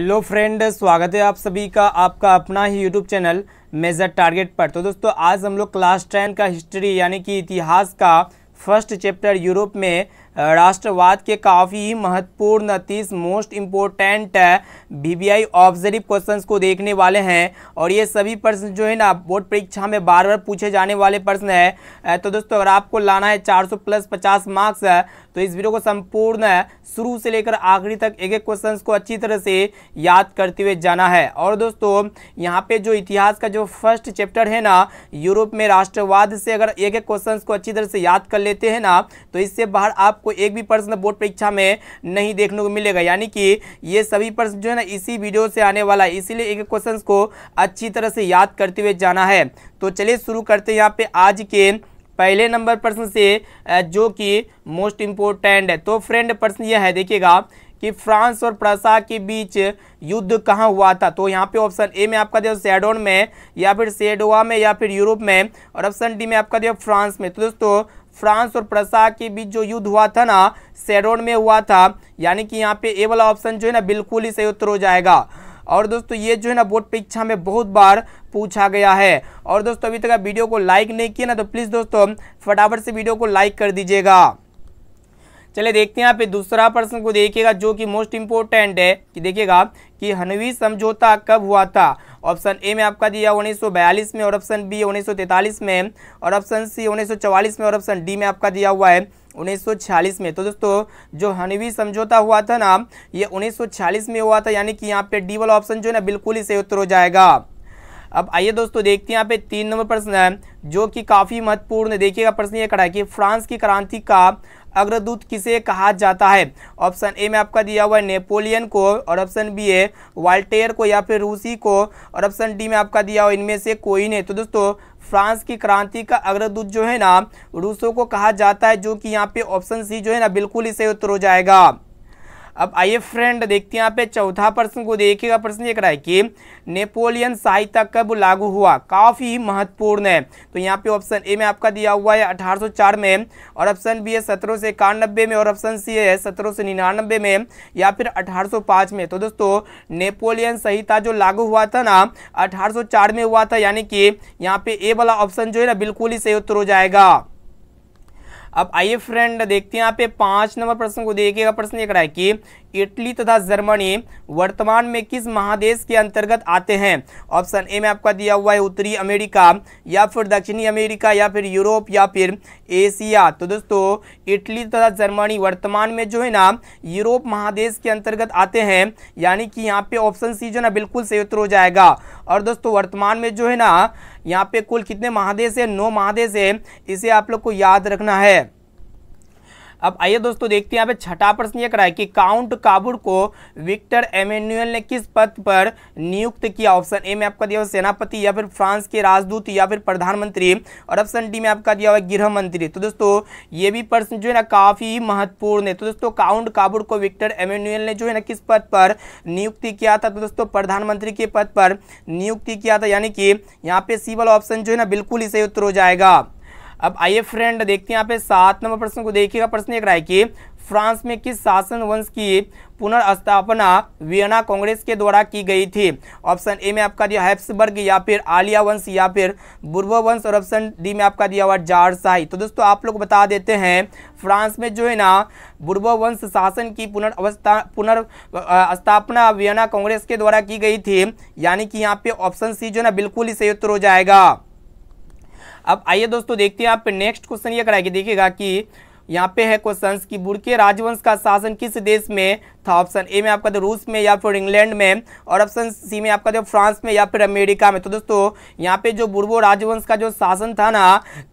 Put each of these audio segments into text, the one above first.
hello friend स्वागत है आप सभी का आपका अपना ही यूट्यूब चैनल मेजर टारगेट पर तो दोस्तों आज हम लोग क्लास टेन का हिस्ट्री यानी कि इतिहास का फर्स्ट चैप्टर यूरोप में राष्ट्रवाद के काफ़ी महत्वपूर्ण तीस most important V V I objective question को देखने वाले हैं और ये सभी प्रश्न जो है ना बोर्ड परीक्षा में बार बार पूछे जाने वाले प्रश्न है तो दोस्तों अगर आपको लाना है 400 प्लस 50 मार्क्स तो इस वीडियो को संपूर्ण शुरू से लेकर आखिरी तक एक एक क्वेश्चन को अच्छी तरह से याद करते हुए जाना है और दोस्तों यहाँ पर जो इतिहास का जो फर्स्ट चैप्टर है ना यूरोप में राष्ट्रवाद से अगर एक एक क्वेश्चन को अच्छी तरह से याद कर लेते हैं ना तो इससे बाहर आप आपको एक भी प्रश्न बोर्ड परीक्षा में नहीं देखने को मिलेगा यानी कि ये सभी प्रश्न जो है ना इसी वीडियो से आने वाला है इसीलिए एक क्वेश्चन को अच्छी तरह से याद करते हुए जाना है तो चलिए शुरू करते हैं यहाँ पे आज के पहले नंबर प्रश्न से जो कि मोस्ट इम्पोर्टेंट है तो फ्रेंड प्रश्न यह है देखिएगा कि फ्रांस और प्रसा के बीच युद्ध कहाँ हुआ था तो यहाँ पे ऑप्शन ए में आपका दिया सेडोन में या फिर सेडोवा में या फिर यूरोप में और ऑप्शन डी में आपका दिया फ्रांस में तो दोस्तों फ्रांस और प्रसा के बीच जो युद्ध हुआ था ना सेरोन में हुआ था यानी कि यहाँ पे ए वाला ऑप्शन जो है ना बिल्कुल ही सही उत्तर हो जाएगा और दोस्तों ये जो है ना बोर्ड परीक्षा में बहुत बार पूछा गया है और दोस्तों अभी तक आप वीडियो को लाइक नहीं किया ना तो प्लीज़ दोस्तों फटाफट से वीडियो को लाइक कर दीजिएगा चले देखते हैं यहाँ पे दूसरा प्रश्न को देखिएगा जो कि मोस्ट इम्पोर्टेंट है कि देखिएगा कि हनवी समझौता कब हुआ था ऑप्शन ए में आपका दिया उन्नीस में और ऑप्शन बी उन्नीस में और ऑप्शन सी उन्नीस में और ऑप्शन डी में आपका दिया हुआ है 1946 में तो दोस्तों जो हनवी समझौता हुआ था ना ये 1946 में हुआ था यानी कि यहाँ पे डी वाला ऑप्शन जो है ना बिल्कुल ही सही उत्तर हो जाएगा अब आइए दोस्तों देखते हैं यहाँ पे तीन नंबर प्रश्न है जो कि काफ़ी महत्वपूर्ण देखिएगा प्रश्न ये खड़ा है कि फ्रांस की क्रांति का अग्रदूत किसे कहा जाता है ऑप्शन ए में आपका दिया हुआ है नेपोलियन को और ऑप्शन बी है वाल्टेयर को या फिर रूसी को और ऑप्शन डी में आपका दिया हुआ इनमें से कोई नहीं तो दोस्तों फ्रांस की क्रांति का अग्रदूत जो है ना रूसों को कहा जाता है जो कि यहाँ पे ऑप्शन सी जो है ना बिल्कुल ही सही उत्तर हो जाएगा अब आइए फ्रेंड देखते हैं यहाँ पे चौथा प्रश्न को देखिएगा प्रश्न ये कराए कि नेपोलियन सहायता कब लागू हुआ काफ़ी महत्वपूर्ण है तो यहाँ पे ऑप्शन ए में आपका दिया हुआ है 1804 में और ऑप्शन बी है सत्रह सौ इक्यानबे में और ऑप्शन सी है सत्रह सौ निन्यानबे में या फिर 1805 में तो दोस्तों नेपोलियन संहिता जो लागू हुआ था ना अठारह में हुआ था यानी कि यहाँ पे ए वाला ऑप्शन जो है ना बिल्कुल ही सही उत्तर हो जाएगा अब आइए फ्रेंड देखते हैं यहाँ पे पांच नंबर प्रश्न को देखिएगा प्रश्न ये रहा है कि इटली तथा जर्मनी वर्तमान में किस महादेश के अंतर्गत आते हैं ऑप्शन ए में आपका दिया हुआ है उत्तरी अमेरिका या फिर दक्षिणी अमेरिका या फिर यूरोप या फिर एशिया तो दोस्तों इटली तथा जर्मनी वर्तमान में जो है ना यूरोप महादेश के अंतर्गत आते हैं यानी कि यहाँ पे ऑप्शन सी जो ना बिल्कुल सही उत्तर हो जाएगा और दोस्तों वर्तमान में जो है ना यहाँ पे कुल कितने महादेश है नौ महादेश है इसे आप लोग को याद रखना है अब आइए दोस्तों देखते हैं यहाँ पे छठा प्रश्न ये कराए कि काउंट काबुर को विक्टर एमेन्यूएल ने किस पद पर नियुक्त किया ऑप्शन ए में आपका दिया हुआ सेनापति या फिर फ्रांस के राजदूत या फिर प्रधानमंत्री और ऑप्शन डी में आपका दिया हुआ गृह मंत्री तो दोस्तों ये भी प्रश्न जो है ना काफ़ी महत्वपूर्ण है तो दोस्तों काउंट काबुर को विक्टर एमेन्यूएल ने जो है ना किस पद पर नियुक्ति किया था तो दोस्तों प्रधानमंत्री के पद पर नियुक्ति किया था यानी कि यहाँ पे सी वाला ऑप्शन जो है ना बिल्कुल ही सही उत्तर हो जाएगा अब आइए फ्रेंड देखते हैं यहाँ पे सात नंबर प्रश्न को देखिएगा प्रश्न एक रहा है कि फ्रांस में किस शासन वंश की पुनर्स्थापना वियना कांग्रेस के द्वारा की गई थी ऑप्शन ए में आपका दिया हैप्सबर्ग या फिर आलिया वंश या फिर बुर्बो वंश और ऑप्शन डी में आपका दिया हुआ जारशाही तो दोस्तों आप लोग बता देते हैं फ्रांस में जो है ना बुर्बो वंश शासन की पुनर्वस्था पुनर्स्थापना वियना कांग्रेस के द्वारा की गई थी यानी कि यहाँ पे ऑप्शन सी जो है ना बिल्कुल ही सही उत्तर हो जाएगा अब आइए दोस्तों देखते हैं आप नेक्स्ट क्वेश्चन ये कराएगी देखिएगा कि यहाँ पे है क्वेश्चन कि बुर्के राजवंश का शासन किस देश में था ऑप्शन ए में आपका रूस में या फिर इंग्लैंड में और ऑप्शन सी में आपका जो फ्रांस में या फिर अमेरिका में तो दोस्तों यहाँ पे जो बुर्बो राजवंश का जो शासन था ना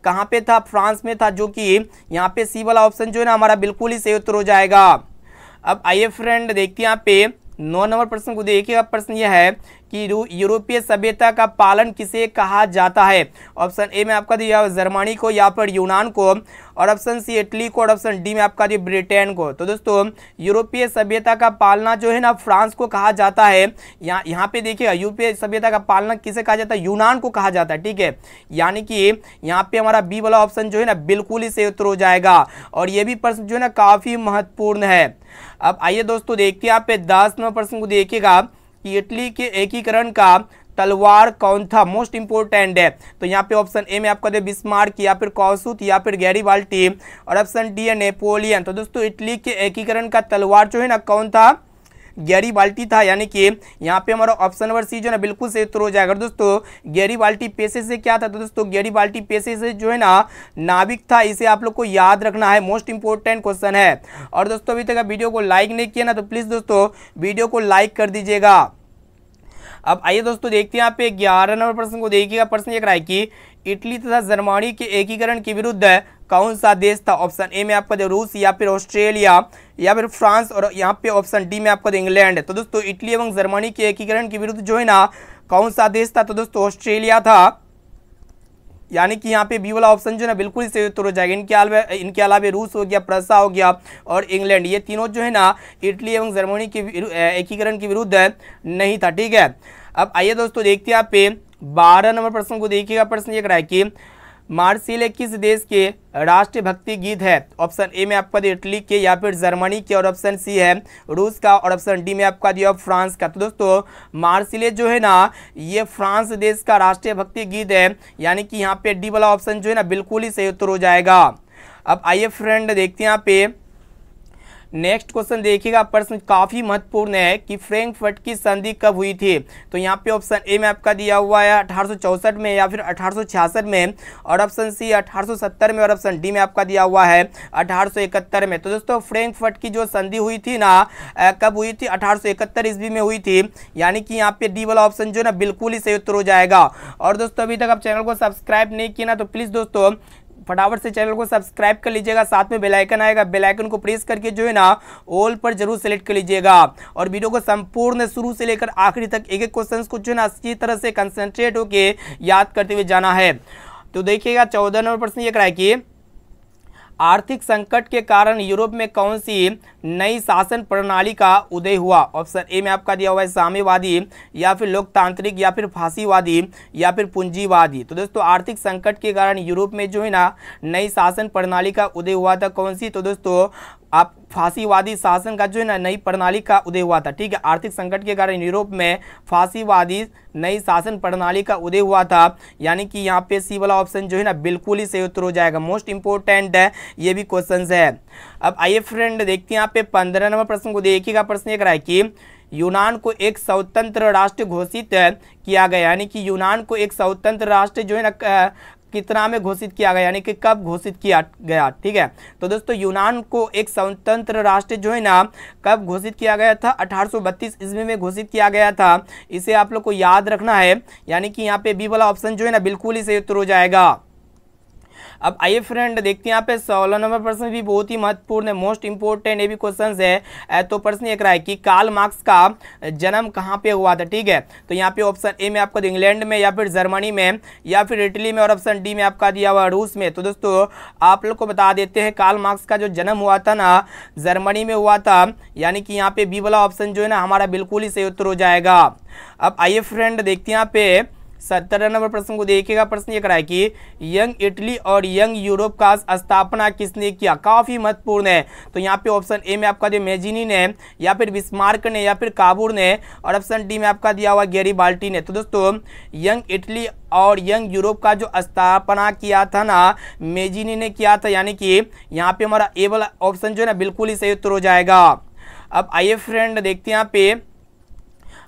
कहाँ पे था फ्रांस में था जो कि यहाँ पे सी वाला ऑप्शन जो है ना हमारा बिल्कुल ही सही उत्तर हो जाएगा अब आइए फ्रेंड देखते हैं यहाँ पे नौ नंबर प्रश्न को देखिएगा प्रश्न यह है कि यूरोपीय सभ्यता का पालन किसे कहा जाता है ऑप्शन ए में आपका दिया जर्मनी को या फिर यूनान को और ऑप्शन सी इटली को और ऑप्शन डी में आपका दिया ब्रिटेन को तो दोस्तों यूरोपीय सभ्यता का पालना जो है ना फ्रांस को कहा जाता है यहाँ यहाँ पे देखिए यूरोपीय सभ्यता का पालना किसे कहा जाता है यूनान को कहा जाता है ठीक है यानी कि यहाँ पे हमारा बी वाला ऑप्शन जो है ना बिल्कुल ही से उत्तर हो जाएगा और ये भी प्रश्न जो है ना काफ़ी महत्वपूर्ण है अब आइए दोस्तों देखिए आप दस नंबर प्रश्न को देखिएगा कि इटली के एकीकरण का तलवार कौन था मोस्ट इंपोर्टेंट है तो यहाँ पे ऑप्शन ए में आपका दे बिस्मार्क या फिर कौसुत या फिर गैरी बाल्टी और ऑप्शन डी है नेपोलियन तो दोस्तों इटली के एकीकरण का तलवार जो है ना कौन था गैरी बाल्टी था यानी कि यहाँ पे हमारा ऑप्शन नंबर सी जो है ना बिल्कुल से उत्तर हो जाएगा दोस्तों गैरी बाल्टी पेशे से क्या था तो दोस्तों गैरी बाल्टी पेशे से जो है ना नाविक था इसे आप लोग को याद रखना है मोस्ट इंपॉर्टेंट क्वेश्चन है और दोस्तों अभी तक वीडियो को लाइक नहीं किया ना तो प्लीज़ दोस्तों वीडियो को लाइक कर दीजिएगा अब आइए दोस्तों देखते हैं आप ग्यारह नंबर प्रश्न को देखिएगा प्रश्न रहा है कि इटली तथा जर्मनी के एकीकरण के विरुद्ध कौन सा देश था ऑप्शन ए में आपका दे रूस या फिर ऑस्ट्रेलिया या फिर फ्रांस और यहाँ पे ऑप्शन डी में आपका दे इंग्लैंड तो दोस्तों इटली एवं जर्मनी के एकीकरण के विरुद्ध जो है ना कौन सा देश था तो दोस्तों ऑस्ट्रेलिया था यानी कि यहाँ पे बी वाला ऑप्शन जो है ना बिल्कुल से उत्तर हो जाएगा इनके अलावा इनके अलावा रूस हो गया प्रसा हो गया और इंग्लैंड ये तीनों जो है ना इटली एवं जर्मनी के एकीकरण के विरुद्ध नहीं था ठीक है अब आइए दोस्तों देखते हैं आप पे बारह नंबर प्रश्न को देखिएगा प्रश्न ये कराए कि मार्सिले किस देश के राष्ट्रीय भक्ति गीत है ऑप्शन ए में आपका दिया इटली के या फिर जर्मनी के और ऑप्शन सी है रूस का और ऑप्शन डी में आपका दिया फ्रांस का तो दोस्तों मार्सिले जो है ना ये फ्रांस देश का राष्ट्रीय भक्ति गीत है यानी कि यहाँ पे डी वाला ऑप्शन जो है ना बिल्कुल ही सही उत्तर हो जाएगा अब आइए फ्रेंड देखते हैं यहाँ पे नेक्स्ट क्वेश्चन देखिएगा प्रश्न काफी महत्वपूर्ण है कि फ्रैंकफर्ट की संधि कब हुई थी तो यहाँ पे ऑप्शन ए में आपका दिया हुआ है अठारह में या फिर अठारह में और ऑप्शन सी अठारह में और ऑप्शन डी में आपका दिया हुआ है अठारह में तो दोस्तों फ्रेंकफर्ट की जो संधि हुई थी ना कब हुई थी अठारह ईस्वी में हुई थी यानी कि यहाँ पे डी वाला ऑप्शन जो ना बिल्कुल ही सही उत्तर हो जाएगा और दोस्तों अभी तक आप चैनल को सब्सक्राइब नहीं किया ना तो प्लीज़ दोस्तों फटाफट से चैनल को सब्सक्राइब कर लीजिएगा साथ में बेलाइकन आएगा बेलाइकन को प्रेस करके जो है ना ऑल पर जरूर सेलेक्ट कर लीजिएगा और वीडियो को संपूर्ण शुरू से लेकर आखिरी तक एक एक क्वेश्चन को जो है ना अच्छी तरह से कंसनट्रेट होकर याद करते हुए जाना है तो देखिएगा चौदह नंबर प्रश्न ये कराए कि आर्थिक संकट के कारण यूरोप में कौन सी नई शासन प्रणाली का उदय हुआ ऑप्शन ए में आपका दिया हुआ है साम्यवादी या फिर लोकतांत्रिक या फिर फांसीवादी या फिर पूंजीवादी तो दोस्तों आर्थिक संकट के कारण यूरोप में जो है ना नई शासन प्रणाली का उदय हुआ था कौन सी तो दोस्तों आप फांसीवादी शासन का जो है ना नई प्रणाली का उदय हुआ था ठीक है आर्थिक संकट के कारण यूरोप में फांसीवादी नई शासन प्रणाली का उदय हुआ था यानी कि यहाँ पे सी वाला ऑप्शन जो है ना बिल्कुल ही सही उत्तर हो जाएगा मोस्ट इंपॉर्टेंट है ये भी क्वेश्चन है अब आइए फ्रेंड देखते हैं यहाँ पे पंद्रह नंबर प्रश्न को देखिएगा प्रश्न ये कराए कि यूनान को एक स्वतंत्र राष्ट्र घोषित किया गया यानी कि यूनान को एक स्वतंत्र राष्ट्र जो है ना कितना में घोषित किया गया यानी कि कब घोषित किया गया ठीक है तो दोस्तों यूनान को एक स्वतंत्र राष्ट्र जो है ना कब घोषित किया गया था 1832 ईस्वी में घोषित किया गया था इसे आप लोग को याद रखना है यानी कि यहाँ पे बी वाला ऑप्शन जो है ना बिल्कुल ही सही उत्तर हो जाएगा अब आइए फ्रेंड देखते हैं यहाँ पे सोलह नंबर प्रश्न भी बहुत ही महत्वपूर्ण है मोस्ट इंपोर्टेंट ये भी क्वेश्चन है तो प्रश्न एक रहा है कि कार्ल मार्क्स का जन्म कहाँ पे हुआ था ठीक है तो यहाँ पे ऑप्शन ए में आपको इंग्लैंड में या फिर जर्मनी में या फिर इटली में और ऑप्शन डी में आपका दिया हुआ रूस में तो दोस्तों आप लोग को बता देते हैं कार्ल मार्क्स का जो जन्म हुआ था ना जर्मनी में हुआ था यानी कि यहाँ पे बी वाला ऑप्शन जो है ना हमारा बिल्कुल ही सही उत्तर हो जाएगा अब आइए फ्रेंड देखते हैं यहाँ पे सत्तर नंबर प्रश्न को देखिएगा प्रश्न ये कराए कि यंग इटली और यंग यूरोप का स्थापना किसने किया काफ़ी महत्वपूर्ण है तो यहाँ पे ऑप्शन ए में आपका दिया मेजिनी ने या फिर बिस्मार्क ने या फिर काबुर ने और ऑप्शन डी में आपका दिया हुआ गैरी बाल्टी ने तो दोस्तों यंग इटली और यंग यूरोप का जो स्थापना किया था ना मेजिनी ने किया था यानी कि यहाँ पे हमारा ए वाला ऑप्शन जो है ना बिल्कुल ही सही उत्तर हो जाएगा अब आइए फ्रेंड देखते हैं यहाँ पे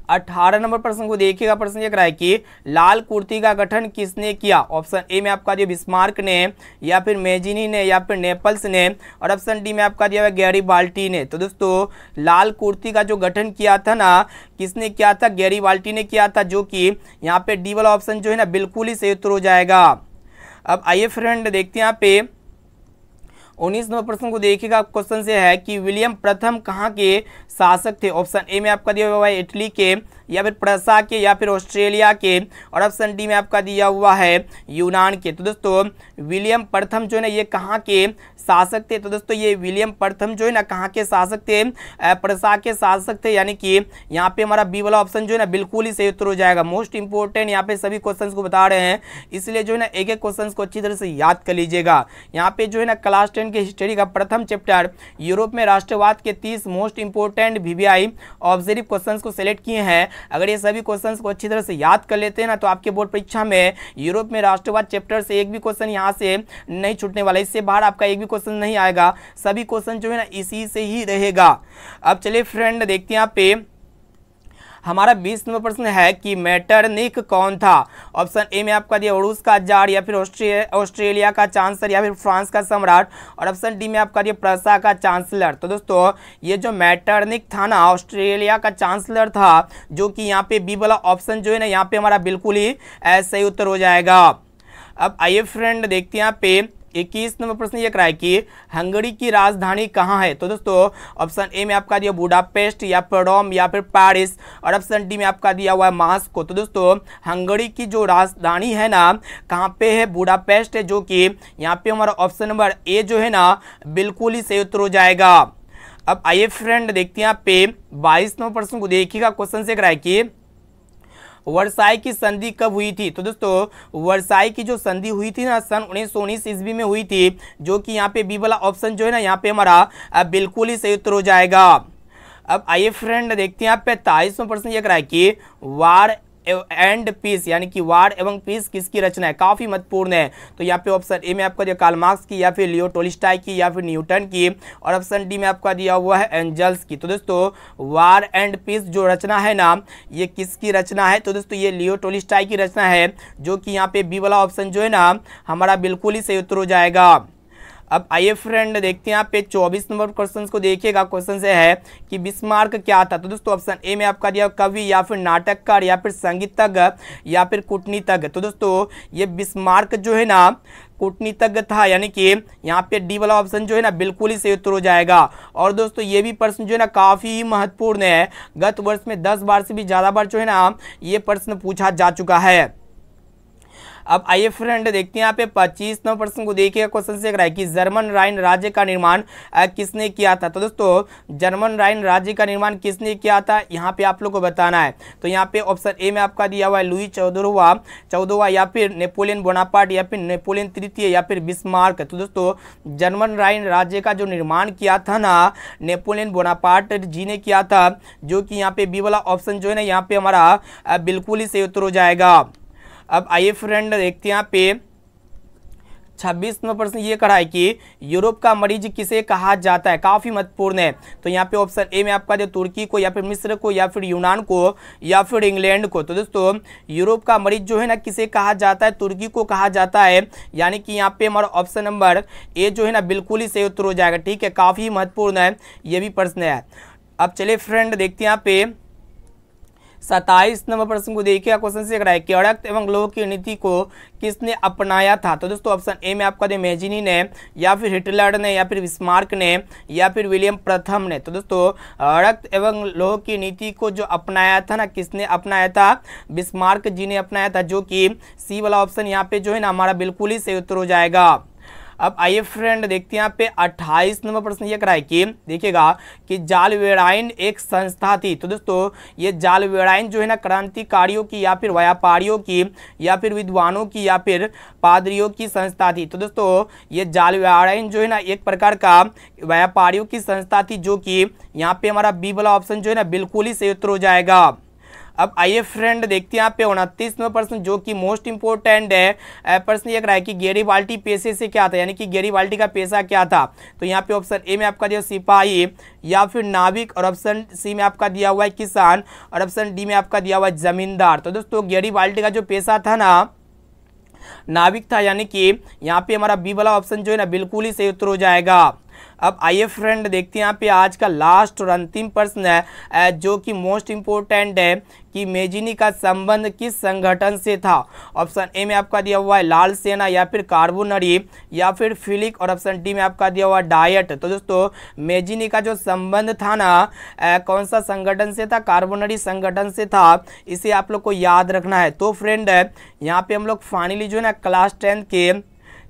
अठारह नंबर प्रश्न को देखिएगा प्रश्न ये कराए कि लाल कुर्ती का गठन किसने किया ऑप्शन ए में आपका दिया बिस्मार्क ने या फिर मेजिनी ने या फिर नेपल्स ने और ऑप्शन डी में आपका दिया हुआ गैरी बाल्टी ने तो दोस्तों लाल कुर्ती का जो गठन किया था ना किसने किया था गैरी बाल्टी ने किया था जो कि यहाँ पे डी वाला ऑप्शन जो है ना बिल्कुल ही सही उत्तर हो जाएगा अब आइए फ्रेंड देखते हैं यहाँ पे उन्नीस नंबर प्रश्न को देखिएगा आप क्वेश्चन से है कि विलियम प्रथम कहाँ के शासक थे ऑप्शन ए में आपका दिया हुआ है इटली के या फिर प्रसा के या फिर ऑस्ट्रेलिया के और ऑप्शन डी में आपका दिया हुआ है यूनान के तो दोस्तों विलियम प्रथम जो है ना ये कहाँ के शासक थे तो दोस्तों ये विलियम प्रथम जो है ना कहाँ के शासक थे प्रसा के शासक थे यानी कि यहाँ पे हमारा बी वाला ऑप्शन जो है ना बिल्कुल ही सही उत्तर हो जाएगा मोस्ट इंपॉर्टेंट यहाँ पे सभी क्वेश्चन को बता रहे हैं इसलिए जो है ना एक एक क्वेश्चन को अच्छी तरह से याद कर लीजिएगा यहाँ पे जो है ना क्लास टेन एजुकेशन की हिस्ट्री का प्रथम चैप्टर यूरोप में राष्ट्रवाद के तीस most important VVI objective question को सिलेक्ट किए हैं अगर ये सभी क्वेश्चन को अच्छी तरह से याद कर लेते हैं ना तो आपके बोर्ड परीक्षा में यूरोप में राष्ट्रवाद चैप्टर से एक भी क्वेश्चन यहाँ से नहीं छूटने वाला इससे बाहर आपका एक भी क्वेश्चन नहीं आएगा सभी क्वेश्चन जो है ना इसी से ही रहेगा अब चलिए फ्रेंड देखते हैं आप पे हमारा बीस नंबर प्रश्न है कि मेटरनिक कौन था ऑप्शन ए में आपका दिया रूस का जार या फिर ऑस्ट्रेलिया का चांसलर या फिर फ्रांस का सम्राट और ऑप्शन डी में आपका दिया प्रसा का चांसलर तो दोस्तों ये जो मैटरनिक था ना ऑस्ट्रेलिया का चांसलर था जो कि यहाँ पे बी वाला ऑप्शन जो है ना यहाँ पे हमारा बिल्कुल ही सही उत्तर हो जाएगा अब आइए फ्रेंड देखते हैं यहाँ पे इक्कीस नंबर प्रश्न ये कराए कि हंगरी की राजधानी कहाँ है तो दोस्तों ऑप्शन ए में आपका दिया बुडापेस्ट या फिर रोम या फिर पेरिस और ऑप्शन डी में आपका दिया हुआ है मास्को तो दोस्तों हंगरी की जो राजधानी है ना कहाँ पे है बुडापेस्ट है जो कि यहाँ पे हमारा ऑप्शन नंबर ए जो है ना बिल्कुल ही सही उत्तर हो जाएगा अब आइए फ्रेंड देखते हैं आप पे बाईस नंबर प्रश्न को देखिएगा क्वेश्चन से कराए कि वर्षाई की संधि कब हुई थी तो दोस्तों वर्षाई की जो संधि हुई थी ना सन उन्नीस सौ उन्नीस ईस्वी में हुई थी जो कि यहाँ पे बी वाला ऑप्शन जो है ना यहाँ पे हमारा बिल्कुल ही सही उत्तर हो जाएगा अब आइए फ्रेंड देखते हैं आप पैंतालीसवें प्रश्न ये कराए कि वार एंड पीस यानी कि वार एवं पीस किसकी रचना है काफ़ी महत्वपूर्ण है तो यहाँ पे ऑप्शन ए में आपका दिया कार्ल मार्क्स की या फिर लियो टोलिस्टाई की या फिर न्यूटन की और ऑप्शन डी में आपका दिया हुआ है एंजल्स की तो दोस्तों वार एंड पीस जो रचना है ना ये किसकी रचना है तो दोस्तों ये लियो टोलिस्टाई की रचना है जो कि यहाँ पे बी वाला ऑप्शन जो है ना हमारा बिल्कुल ही सही उत्तर हो जाएगा अब आइए फ्रेंड देखते हैं आप पे चौबीस नंबर क्वेश्चन को देखिएगा क्वेश्चन से है कि बिस्मार्क क्या था तो दोस्तों ऑप्शन ए में आपका दिया कवि या फिर नाटककार या फिर संगीतज्ञ या फिर कूटनीतज्ञ तो दोस्तों ये बिस्मार्क जो है ना कूटनीतज्ञ था यानी कि यहाँ पे डी वाला ऑप्शन जो है ना बिल्कुल ही सही उत्तर हो जाएगा और दोस्तों ये भी प्रश्न जो है ना काफ़ी महत्वपूर्ण है गत वर्ष में दस बार से भी ज़्यादा बार जो है ना ये प्रश्न पूछा जा चुका है अब आइए फ्रेंड देखते हैं यहाँ पे पच्चीस नंबर प्रश्न को देखिए क्वेश्चन से है कि जर्मन राइन राज्य का निर्माण किसने किया था तो दोस्तों जर्मन राइन राज्य का निर्माण किसने किया था यहाँ पे आप लोग को बताना है तो यहाँ पे ऑप्शन ए में आपका दिया हुआ है लुई चौदहवा चौदहवा या फिर नेपोलियन बोनापाट या फिर नेपोलियन तृतीय या फिर बिस्मार्क तो दोस्तों जर्मन राइन राज्य का जो निर्माण किया था ना नेपोलियन बोनापाट जी ने किया था जो कि यहाँ पे बी वाला ऑप्शन जो है ना यहाँ पे हमारा बिल्कुल ही सही उत्तर हो जाएगा अब आइए फ्रेंड देखते हैं यहाँ पे छब्बीसवा प्रश्न ये करा है कि यूरोप का मरीज किसे कहा जाता है काफ़ी महत्वपूर्ण है तो यहाँ पे ऑप्शन ए में आपका जो तुर्की को या फिर मिस्र को या फिर यूनान को या फिर इंग्लैंड को तो दोस्तों यूरोप का मरीज जो है ना किसे कहा जाता है तुर्की को कहा जाता है यानी कि यहाँ पे हमारा ऑप्शन नंबर ए जो है ना बिल्कुल ही सही उत्तर हो जाएगा ठीक है काफ़ी महत्वपूर्ण है ये भी प्रश्न है अब चले फ्रेंड देखते हैं यहाँ पे सत्ताईस नंबर प्रश्न को देखिए क्वेश्चन से कराए अड़क एवं लोह की नीति को किसने अपनाया था तो दोस्तों ऑप्शन ए में आपका मेजिनी ने या फिर हिटलर ने या फिर विस्मार्क ने या फिर विलियम प्रथम ने तो दोस्तों रक्त एवं लोह की नीति को जो अपनाया था ना किसने अपनाया था बिस्मार्क जी ने अपनाया था जो कि सी वाला ऑप्शन यहाँ पे जो है ना हमारा बिल्कुल ही सही उत्तर हो जाएगा अब आइए फ्रेंड देखते हैं यहाँ पे 28 नंबर प्रश्न ये कराए कि देखिएगा कि जालवेड़ाइन एक संस्था थी तो दोस्तों ये जालवेड़ाइन जो है ना क्रांतिकारियों की या फिर व्यापारियों की या फिर विद्वानों की या फिर पादरियों की संस्था थी तो दोस्तों ये जालवेड़ाइन जो है ना एक प्रकार का व्यापारियों की संस्था थी जो कि यहाँ पे हमारा बी वाला ऑप्शन जो है ना बिल्कुल ही सही उत्तर हो जाएगा अब आइए फ्रेंड देखते हैं यहाँ पे नंबर प्रश्न जो कि मोस्ट इंपोर्टेंट है प्रश्न एक रहा है कि गेरी बाल्टी पेशे से क्या था यानी कि गेरी बाल्टी का पेशा क्या था तो यहाँ पे ऑप्शन ए में आपका दिया सिपाही या फिर नाविक और ऑप्शन सी में आपका दिया हुआ है किसान और ऑप्शन डी में आपका दिया हुआ है जमींदार तो दोस्तों गेरी बाल्टी का जो पेशा था ना नाविक था यानी कि यहाँ पे हमारा बी वाला ऑप्शन जो है ना बिल्कुल ही सही उत्तर हो जाएगा अब आइए फ्रेंड देखते हैं यहाँ पे आज का लास्ट और अंतिम प्रश्न है जो कि मोस्ट इम्पोर्टेंट है कि मेजिनी का संबंध किस संगठन से था ऑप्शन ए में आपका दिया हुआ है लाल सेना या फिर कार्बोनरी या फिर फिलिक और ऑप्शन डी में आपका दिया हुआ डायट तो दोस्तों मेजिनी का जो संबंध था ना आ, कौन सा संगठन से था कार्बोनरी संगठन से था इसे आप लोग को याद रखना है तो फ्रेंड यहाँ पे हम लोग फाइनली जो है ना क्लास टेंथ के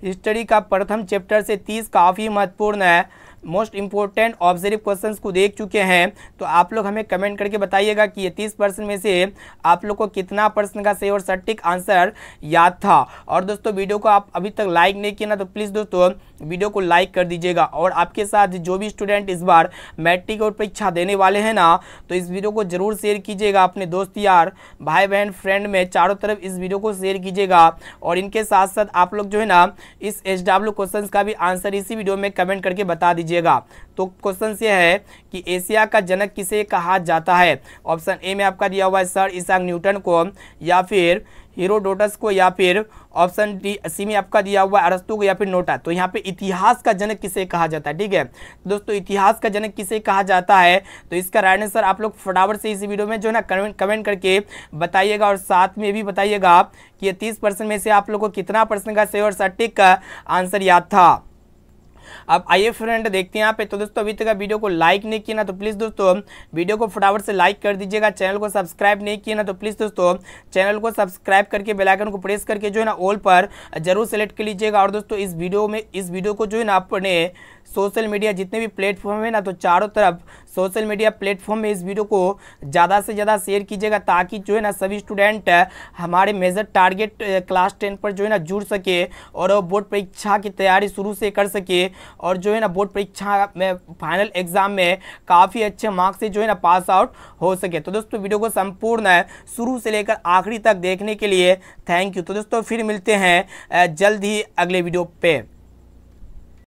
हिस्ट्री का प्रथम चैप्टर से तीस काफ़ी महत्वपूर्ण है मोस्ट इंपॉर्टेंट ऑब्जर्व क्वेश्चन को देख चुके हैं तो आप लोग हमें कमेंट करके बताइएगा कि ये तीस परसेंट में से आप लोग को कितना परसेंट का सही और सटीक आंसर याद था और दोस्तों वीडियो को आप अभी तक लाइक नहीं किया ना तो प्लीज़ दोस्तों वीडियो को लाइक कर दीजिएगा और आपके साथ जो भी स्टूडेंट इस बार मैट्रिक और परीक्षा देने वाले हैं ना तो इस वीडियो को जरूर शेयर कीजिएगा अपने दोस्त यार भाई बहन फ्रेंड में चारों तरफ इस वीडियो को शेयर कीजिएगा और इनके साथ साथ आप लोग जो है ना इस एच क्वेश्चन का भी आंसर इसी वीडियो में कमेंट करके बता दीजिए कीजिएगा तो क्वेश्चन ये है कि एशिया का जनक किसे कहा जाता है ऑप्शन ए में आपका दिया हुआ है सर ईसा न्यूटन को या फिर हीरोडोटस को या फिर ऑप्शन डी सी में आपका दिया हुआ अरस्तु को या फिर नोटा तो यहाँ पे इतिहास का जनक किसे कहा जाता है ठीक है दोस्तों इतिहास का जनक किसे कहा जाता है तो इसका राइट आंसर आप लोग फटाफट से इस वीडियो में जो है ना कमेंट कमेंट करके बताइएगा और साथ में भी बताइएगा कि तीस परसेंट में से आप लोग को कितना परसेंट का सही और सटीक का आंसर याद था अब आइए फ्रेंड देखते हैं यहाँ पे तो दोस्तों अभी तक वीडियो को लाइक नहीं किया ना तो प्लीज़ दोस्तों वीडियो को फटाफट से लाइक कर दीजिएगा चैनल को सब्सक्राइब नहीं किया ना तो प्लीज़ दोस्तों चैनल को सब्सक्राइब करके बेलाइकन को प्रेस करके जो है ना ऑल पर जरूर सेलेक्ट कर लीजिएगा और दोस्तों इस वीडियो में इस वीडियो को जो है ना अपने सोशल मीडिया जितने भी प्लेटफॉर्म है ना तो चारों तरफ सोशल मीडिया प्लेटफॉर्म में इस वीडियो को ज़्यादा से ज़्यादा शेयर कीजिएगा ताकि जो है ना सभी स्टूडेंट हमारे मेजर टारगेट क्लास टेन पर जो है ना जुड़ सके और बोर्ड परीक्षा की तैयारी शुरू से कर सके और जो है ना बोर्ड परीक्षा में फाइनल एग्जाम में काफ़ी अच्छे मार्क्स से जो है ना पास आउट हो सके तो दोस्तों वीडियो को संपूर्ण शुरू से लेकर आखिरी तक देखने के लिए थैंक यू तो दोस्तों फिर मिलते हैं जल्द ही अगले वीडियो पे